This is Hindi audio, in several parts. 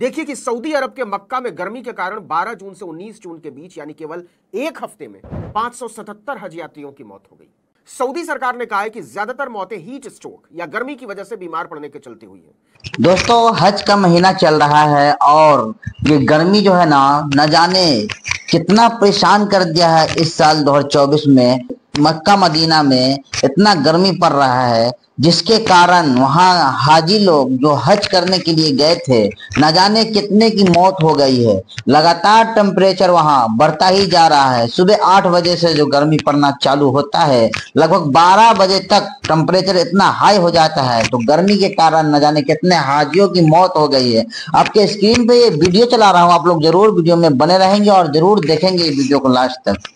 देखिए कि सऊदी अरब के मक्का में गर्मी के कारण 12 जून से 19 जून के बीच यानी केवल एक हफ्ते में 577 हज यात्रियों की मौत हो गई सऊदी सरकार ने कहा है कि ज्यादातर मौतें हीट स्ट्रोक या गर्मी की वजह से बीमार पड़ने के चलते हुई है दोस्तों हज का महीना चल रहा है और ये गर्मी जो है ना न जाने कितना परेशान कर दिया है इस साल दो में मक्का मदीना में इतना गर्मी पड़ रहा है जिसके कारण वहाँ हाजी लोग जो हज करने के लिए गए थे न जाने कितने की मौत हो गई है लगातार टेम्परेचर वहाँ बढ़ता ही जा रहा है सुबह आठ बजे से जो गर्मी पड़ना चालू होता है लगभग बारह बजे तक टेम्परेचर इतना हाई हो जाता है तो गर्मी के कारण न जाने कितने हाजियों की मौत हो गई है आपके स्क्रीन पे ये वीडियो चला रहा हूँ आप लोग जरूर वीडियो में बने रहेंगे और जरूर देखेंगे ये वीडियो को लास्ट तक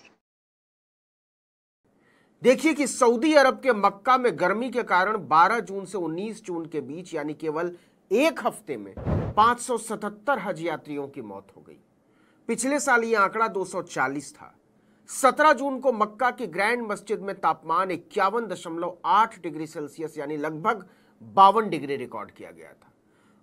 देखिए कि सऊदी अरब के मक्का में गर्मी के कारण 12 जून से 19 जून के बीच यानी केवल एक हफ्ते में 577 हज यात्रियों की मौत हो गई पिछले साल यह आंकड़ा 240 था 17 जून को मक्का की ग्रैंड मस्जिद में तापमान इक्यावन दशमलव आठ डिग्री सेल्सियस यानी लगभग बावन डिग्री रिकॉर्ड किया गया था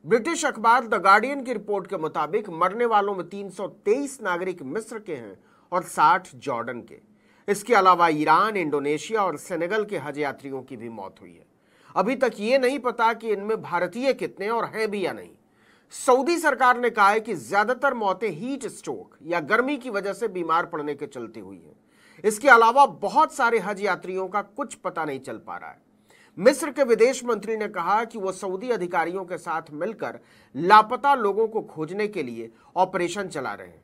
ब्रिटिश अखबार द गार्डियन की रिपोर्ट के मुताबिक मरने वालों में 323 नागरिक मिस्र के हैं और 60 जॉर्डन के इसके अलावा ईरान इंडोनेशिया और सेनेगल के हज यात्रियों की भी मौत हुई है अभी तक ये नहीं पता कि इनमें भारतीय कितने और हैं भी या नहीं सऊदी सरकार ने कहा है कि ज्यादातर मौतें हीट स्ट्रोक या गर्मी की वजह से बीमार पड़ने के चलते हुई हैं इसके अलावा बहुत सारे हज यात्रियों का कुछ पता नहीं चल पा रहा है मिस्र के विदेश मंत्री ने कहा कि वो सऊदी अधिकारियों के साथ मिलकर लापता लोगों को खोजने के लिए ऑपरेशन चला रहे हैं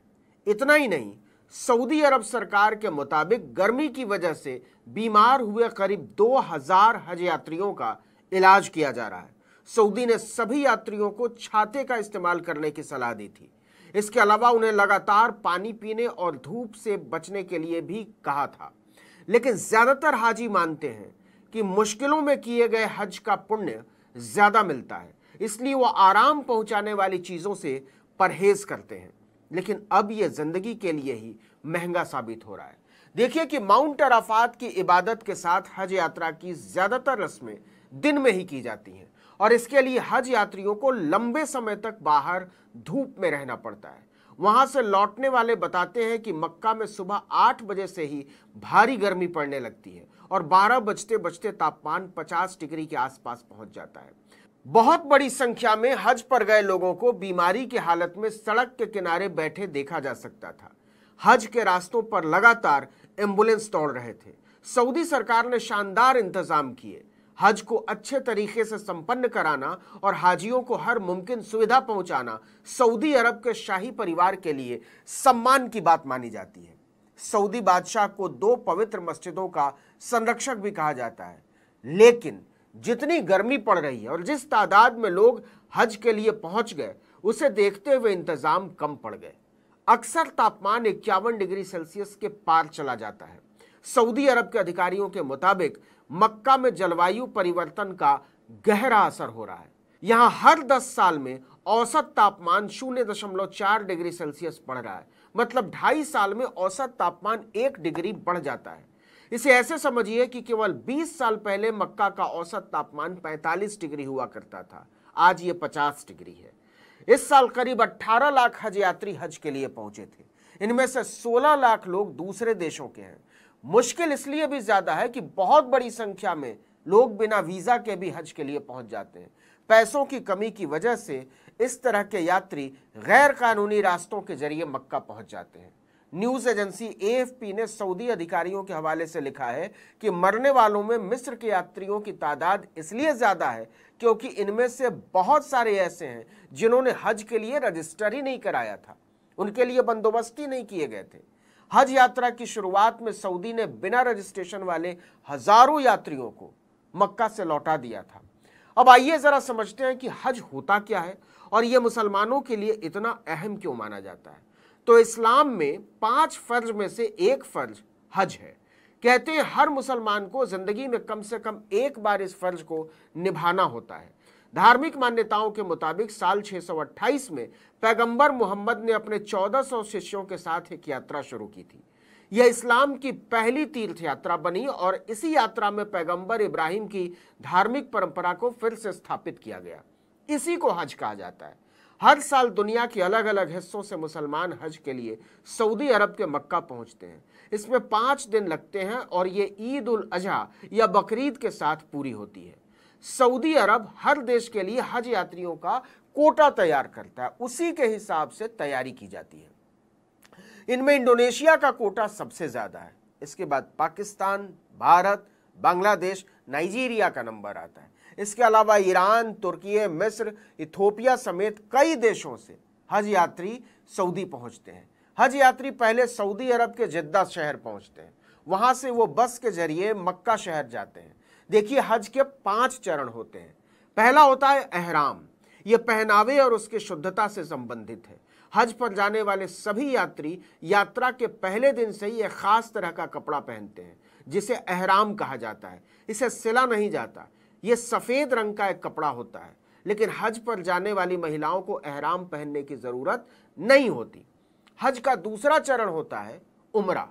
इतना ही नहीं सऊदी अरब सरकार के मुताबिक गर्मी की वजह से बीमार हुए करीब 2000 हज यात्रियों का इलाज किया जा रहा है सऊदी ने सभी यात्रियों को छाते का इस्तेमाल करने की सलाह दी थी इसके अलावा उन्हें लगातार पानी पीने और धूप से बचने के लिए भी कहा था लेकिन ज़्यादातर हाजी मानते हैं कि मुश्किलों में किए गए हज का पुण्य ज़्यादा मिलता है इसलिए वो आराम पहुंचाने वाली चीज़ों से परहेज करते हैं लेकिन अब यह ज़िंदगी के लिए ही महंगा साबित हो रहा है देखिए कि माउंट अराफात की इबादत के साथ हज यात्रा की ज़्यादातर रस्में दिन में ही की जाती हैं और इसके लिए हज यात्रियों को लंबे समय तक बाहर धूप में रहना पड़ता है वहां से लौटने वाले बताते हैं कि मक्का में सुबह आठ बजे से ही भारी गर्मी पड़ने लगती है और बारह बजते बजते तापमान पचास डिग्री के आसपास पहुंच जाता है बहुत बड़ी संख्या में हज पर गए लोगों को बीमारी की हालत में सड़क के किनारे बैठे देखा जा सकता था हज के रास्तों पर लगातार एम्बुलेंस दौड़ रहे थे सऊदी सरकार ने शानदार इंतजाम किए हज को अच्छे तरीके से संपन्न कराना और हाजियों को हर मुमकिन सुविधा पहुंचाना सऊदी अरब के शाही परिवार के लिए सम्मान की बात मानी जाती है सऊदी बादशाह को दो पवित्र मस्जिदों का संरक्षक भी कहा जाता है लेकिन जितनी गर्मी पड़ रही है और जिस तादाद में लोग हज के लिए पहुंच गए उसे देखते हुए इंतज़ाम कम पड़ गए अक्सर तापमान इक्यावन डिग्री सेल्सियस के पार चला जाता है सऊदी अरब के अधिकारियों के मुताबिक मक्का में जलवायु परिवर्तन का गहरा असर हो रहा है यहाँ हर 10 साल में औसत तापमान शून्य दशमलव चार डिग्री सेल्सियस बढ़ रहा है मतलब ढाई साल में औसत तापमान एक डिग्री बढ़ जाता है इसे ऐसे समझिए कि केवल 20 साल पहले मक्का का औसत तापमान 45 डिग्री हुआ करता था आज ये 50 डिग्री है इस साल करीब 18 लाख हज यात्री हज के लिए पहुंचे थे इनमें से 16 लाख लोग दूसरे देशों के हैं मुश्किल इसलिए भी ज़्यादा है कि बहुत बड़ी संख्या में लोग बिना वीज़ा के भी हज के लिए पहुंच जाते हैं पैसों की कमी की वजह से इस तरह के यात्री गैर कानूनी रास्तों के जरिए मक्का पहुंच जाते हैं न्यूज एजेंसी एएफपी ने सऊदी अधिकारियों के हवाले से लिखा है कि मरने वालों में मिस्र के यात्रियों की तादाद इसलिए ज़्यादा है क्योंकि इनमें से बहुत सारे ऐसे हैं जिन्होंने हज के लिए रजिस्टर ही नहीं कराया था उनके लिए बंदोबस्त ही नहीं किए गए थे हज यात्रा की शुरुआत में सऊदी ने बिना रजिस्ट्रेशन वाले हजारों यात्रियों को मक्का से लौटा दिया था अब आइए ज़रा समझते हैं कि हज होता क्या है और यह मुसलमानों के लिए इतना अहम क्यों माना जाता है तो इस्लाम में पांच फर्ज में से एक फर्ज हज है कहते हैं हर मुसलमान को ज़िंदगी में कम से कम एक बार इस फर्ज को निभाना होता है धार्मिक मान्यताओं के मुताबिक साल 628 में पैगंबर मोहम्मद ने अपने 1400 शिष्यों के साथ एक यात्रा शुरू की थी यह इस्लाम की पहली तीर्थ यात्रा बनी और इसी यात्रा में पैगंबर इब्राहिम की धार्मिक परंपरा को फिर से स्थापित किया गया इसी को हज कहा जाता है हर साल दुनिया के अलग अलग हिस्सों से मुसलमान हज के लिए सऊदी अरब के मक्का पहुंचते हैं इसमें पाँच दिन लगते हैं और ये ईद उल अजहा या बकरीद के साथ पूरी होती है सऊदी अरब हर देश के लिए हज यात्रियों का कोटा तैयार करता है उसी के हिसाब से तैयारी की जाती है इनमें इंडोनेशिया का कोटा सबसे ज़्यादा है इसके बाद पाकिस्तान भारत बांग्लादेश नाइजीरिया का नंबर आता है इसके अलावा ईरान तुर्की मिस्र इथोपिया समेत कई देशों से हज यात्री सऊदी पहुंचते हैं हज यात्री पहले सऊदी अरब के जिद्दा शहर पहुंचते हैं वहां से वो बस के जरिए मक्का शहर जाते हैं देखिए हज के पांच चरण होते हैं पहला होता है अहराम ये पहनावे और उसके शुद्धता से संबंधित है हज पर जाने वाले सभी यात्री यात्रा के पहले दिन से ही एक ख़ास तरह का कपड़ा पहनते हैं जिसे अहराम कहा जाता है इसे सिला नहीं जाता ये सफ़ेद रंग का एक कपड़ा होता है लेकिन हज पर जाने वाली महिलाओं को अहराम पहनने की ज़रूरत नहीं होती हज का दूसरा चरण होता है उमरा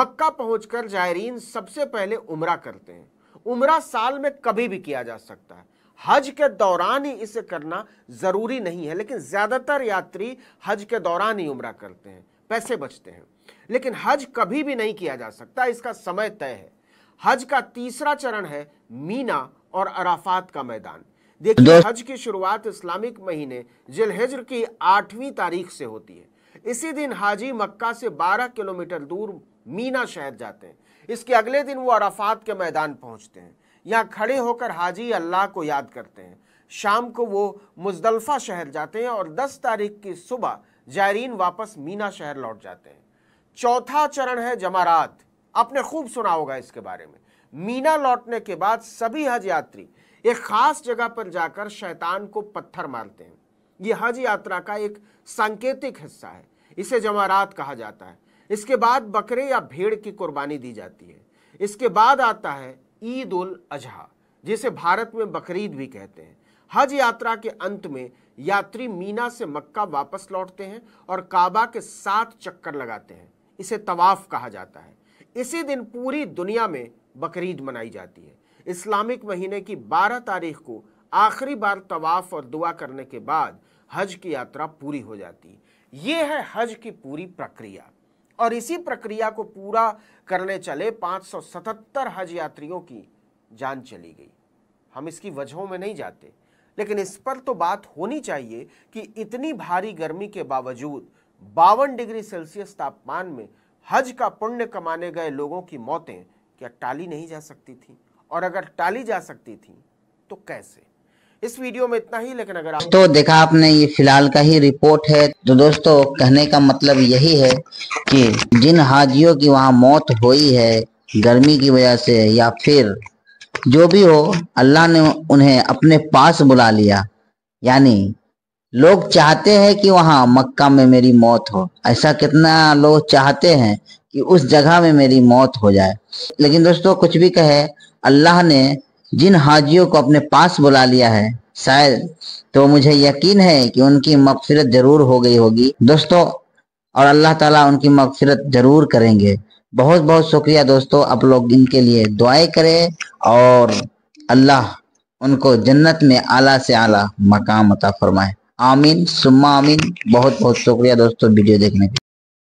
मक्का पहुंचकर जायरीन सबसे पहले उम्रा करते हैं उम्रा साल में कभी भी किया जा सकता है हज के दौरान ही इसे करना ज़रूरी नहीं है लेकिन ज़्यादातर यात्री हज के दौरान ही उम्र करते हैं पैसे बचते हैं लेकिन हज कभी भी नहीं किया जा सकता इसका समय तय है हज का तीसरा चरण है मीना और अराफात का मैदान देखिए हज की शुरुआत इस्लामिक महीने जिलहजर की आठवीं तारीख से होती है इसी दिन हाजी मक्का से 12 किलोमीटर दूर मीना शहर जाते हैं इसके अगले दिन वो अराफात के मैदान पहुंचते हैं यहाँ खड़े होकर हाजी अल्लाह को याद करते हैं शाम को वो मुजदलफा शहर जाते हैं और 10 तारीख की सुबह जायरीन वापस मीना शहर लौट जाते हैं चौथा चरण है जमारात आपने खूब सुना होगा इसके बारे में मीना लौटने के बाद सभी हज यात्री एक खास जगह पर जाकर शैतान को पत्थर मारते हैं यह हज यात्रा का एक सांकेतिक हिस्सा है इसे जमारात कहा जाता है इसके बाद बकरे या भेड़ की कुर्बानी दी जाती है इसके बाद आता है ईद उल अजहा जिसे भारत में बकरीद भी कहते हैं हज यात्रा के अंत में यात्री मीना से मक्का वापस लौटते हैं और काबा के सात चक्कर लगाते हैं इसे तवाफ कहा जाता है इसी दिन पूरी दुनिया में बकरीद मनाई जाती है इस्लामिक महीने की 12 तारीख को आखिरी बार तवाफ़ और दुआ करने के बाद हज की यात्रा पूरी हो जाती है ये है हज की पूरी प्रक्रिया और इसी प्रक्रिया को पूरा करने चले 577 हज यात्रियों की जान चली गई हम इसकी वजहों में नहीं जाते लेकिन इस पर तो बात होनी चाहिए कि इतनी भारी गर्मी के बावजूद बावन डिग्री सेल्सियस तापमान में हज का पुण्य कमाने गए लोगों की मौतें क्या टाली नहीं जा सकती थी और अगर टाली जा सकती थी तो कैसे इस वीडियो में इतना ही लेकिन अगर आप तो देखा आपने ये फिलहाल का ही रिपोर्ट है तो दोस्तों कहने का मतलब यही है कि जिन हाजियों की वहाँ मौत हुई है गर्मी की वजह से या फिर जो भी हो अल्लाह ने उन्हें अपने पास बुला लिया यानी लोग चाहते हैं कि वहाँ मक्का में मेरी मौत हो ऐसा कितना लोग चाहते हैं कि उस जगह में मेरी मौत हो जाए लेकिन दोस्तों कुछ भी कहे अल्लाह ने जिन हाजियों को अपने पास बुला लिया है शायद तो मुझे यकीन है कि उनकी मगफिरत जरूर हो गई होगी दोस्तों और अल्लाह ताला उनकी मगफिरत जरूर करेंगे बहुत बहुत शुक्रिया दोस्तों आप लोग इनके लिए दुआएं करें और अल्लाह उनको जन्नत में आला से आला मकाम अता फरमाए आमीन सुम्मा आमीन बहुत बहुत शुक्रिया दोस्तों वीडियो देखने के